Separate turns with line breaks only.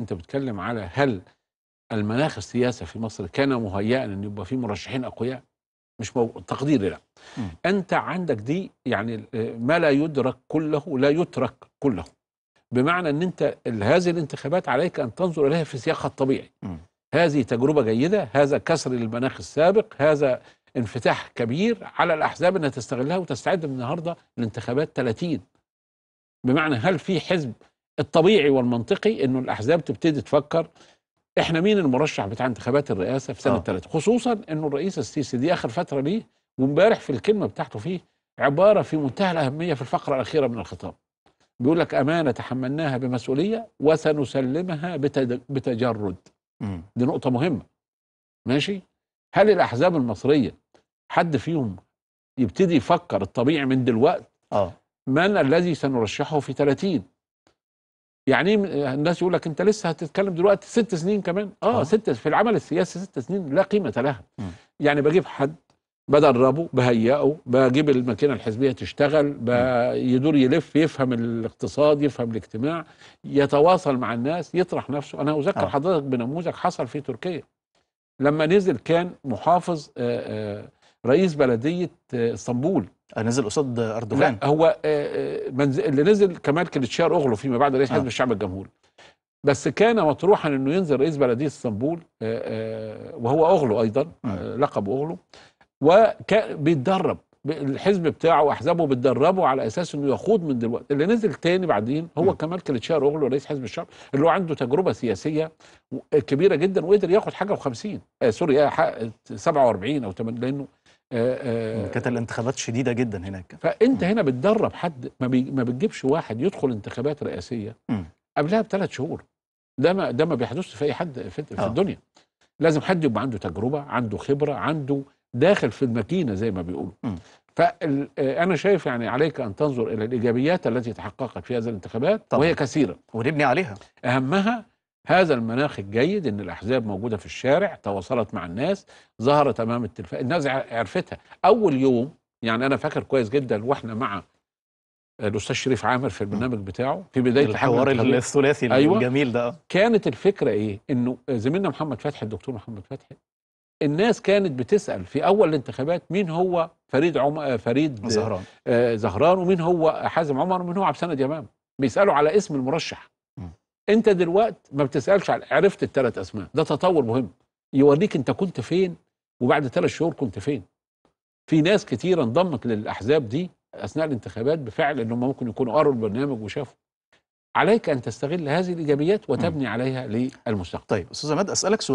انت بتتكلم على هل المناخ السياسي في مصر كان مهيئا ان يبقى فيه مرشحين اقوياء؟ مش مو... تقديري لا. م. انت عندك دي يعني آه، ما لا يدرك كله لا يترك كله. بمعنى ان انت هذه الانتخابات عليك ان تنظر اليها في سياقها الطبيعي. م. هذه تجربه جيده، هذا كسر للمناخ السابق، هذا انفتاح كبير على الاحزاب انها تستغلها وتستعد من النهارده لانتخابات 30. بمعنى هل في حزب الطبيعي والمنطقي انه الاحزاب تبتدي تفكر احنا مين المرشح بتاع انتخابات الرئاسه في سنه ثلاثه آه. خصوصا انه الرئيس السيسي دي اخر فتره ليه وامبارح في الكلمه بتاعته فيه عباره في منتهى الاهميه في الفقره الاخيره من الخطاب بيقول لك امانه تحملناها بمسؤوليه وسنسلمها بتجرد دي نقطه مهمه ماشي هل الاحزاب المصريه حد فيهم يبتدي يفكر الطبيعي من دلوقتي آه. من الذي سنرشحه في 30 يعني ايه الناس يقول لك انت لسه هتتكلم دلوقتي ست سنين كمان اه, آه. ست في العمل السياسي ست سنين لا قيمه لها م. يعني بجيب حد بدربه بهيئه بجيب الماكينه الحزبيه تشتغل يدور يلف يفهم الاقتصاد يفهم الاجتماع يتواصل مع الناس يطرح نفسه انا اذكر آه. حضرتك بنموذج حصل في تركيا لما نزل كان محافظ آه، آه، رئيس بلديه آه، اسطنبول نزل قصاد اردوغان لا هو آه، آه، اللي نزل كمال كليتشيار اوغلو فيما بعد رئيس آه. حزب آه. الشعب الجمهوري بس كان مطروحا انه ينزل رئيس بلديه اسطنبول وهو اوغلو ايضا آه. لقبه اوغلو وكان بيتدرب الحزب بتاعه احزابه بتدربه على اساس انه يخوض من دلوقتي اللي نزل تاني بعدين هو م. كمال كليتشار اوغلو رئيس حزب الشعب اللي هو عنده تجربه سياسيه كبيره جدا وقدر ياخد حاجه و50 آه سوري آه 47 او 8 لانه آه، آه. كانت الانتخابات شديده جدا هناك فانت م. هنا بتدرب حد ما, بي ما بتجيبش واحد يدخل انتخابات رئاسيه م. قبلها بثلاث شهور ده ما ده ما بيحدثش في اي حد في, في أوه. الدنيا لازم حد يبقى عنده تجربه عنده خبره عنده داخل في الماكينه زي ما بيقولوا فانا آه، شايف يعني عليك ان تنظر الى الايجابيات التي تحققت في هذه الانتخابات طبعا. وهي كثيره ونبني عليها اهمها هذا المناخ الجيد ان الاحزاب موجوده في الشارع تواصلت مع الناس ظهرت امام التلفاز الناس عرفتها اول يوم يعني انا فاكر كويس جدا واحنا مع الاستاذ شريف عامر في البرنامج بتاعه في بدايه الحوار الثلاثي أيوة الجميل ده كانت الفكره ايه انه زميلنا محمد فتحي الدكتور محمد فتحي الناس كانت بتسال في اول الانتخابات مين هو فريد عم... فريد زهران آه زهران ومين هو حازم عمر ومين هو عبد السند يمام بيسالوا على اسم المرشح انت دلوقتي ما بتسالش على عرفت الثلاث اسماء ده تطور مهم يوريك انت كنت فين وبعد ثلاث شهور كنت فين في ناس كتيره انضمت للاحزاب دي اثناء الانتخابات بفعل انهم ممكن يكونوا قروا البرنامج وشافوا عليك ان تستغل هذه الايجابيات وتبني عليها للمستقبل طيب استاذ عماد اسالك سؤال